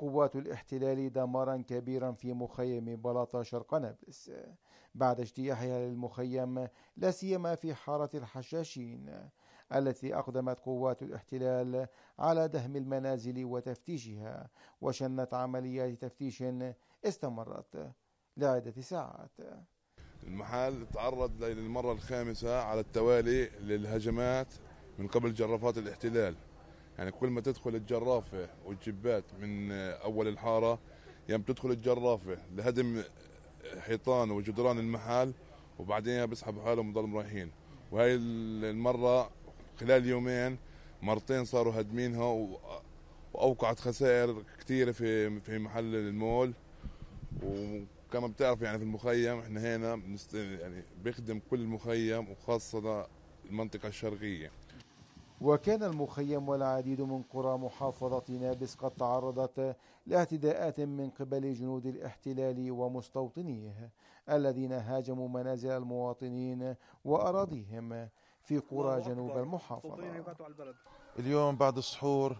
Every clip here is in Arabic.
قوات الاحتلال دمارا كبيرا في مخيم بلاطة شرق نابلس بعد اجتياحها للمخيم لا سيما في حارة الحشاشين التي أقدمت قوات الاحتلال على دهم المنازل وتفتيشها وشنت عمليات تفتيش استمرت لعدة ساعات المحل تعرض للمرة الخامسة على التوالي للهجمات من قبل جرافات الاحتلال يعني كل ما تدخل الجرافه والجبات من اول الحاره يوم تدخل الجرافه لهدم حيطان وجدران المحل وبعدين بسحب حالهم وضلهم رايحين وهي المره خلال يومين مرتين صاروا هادمينها واوقعت خسائر كثيره في في محل المول وكما بتعرف يعني في المخيم احنا هنا يعني بيخدم كل المخيم وخاصه المنطقه الشرقيه وكان المخيم والعديد من قرى محافظة نابلس قد تعرضت لاعتداءات من قبل جنود الاحتلال ومستوطنيه الذين هاجموا منازل المواطنين وأراضيهم في قرى جنوب المحافظة اليوم بعد السحور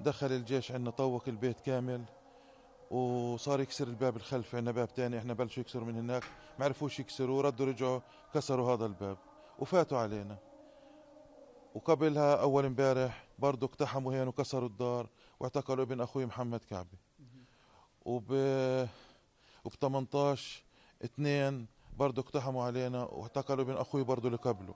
دخل الجيش عندنا طوق البيت كامل وصار يكسر الباب الخلفي عندنا باب تاني احنا بلشوا يكسروا من هناك ما عرفوش يكسروا ردوا رجعوا كسروا هذا الباب وفاتوا علينا وقبلها اول امبارح برضه اقتحموا هنا وكسروا الدار واعتقلوا ابن اخوي محمد كعبي وب وب 18 2 برضه اقتحموا علينا واعتقلوا ابن اخوي برضه اللي قبله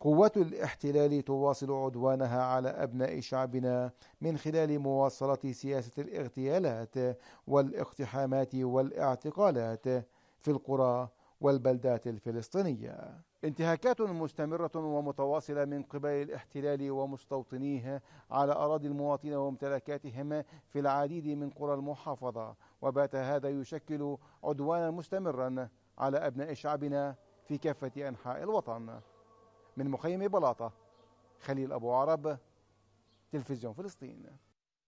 قوات الاحتلال تواصل عدوانها على ابناء شعبنا من خلال مواصله سياسه الاغتيالات والاقتحامات والاعتقالات في القرى والبلدات الفلسطينية انتهاكات مستمرة ومتواصلة من قبل الاحتلال ومستوطنيه على أراضي المواطنين وامتلاكاتهم في العديد من قرى المحافظة وبات هذا يشكل عدوانا مستمرا على أبناء شعبنا في كافة أنحاء الوطن من مخيم بلاطة خليل أبو عرب تلفزيون فلسطين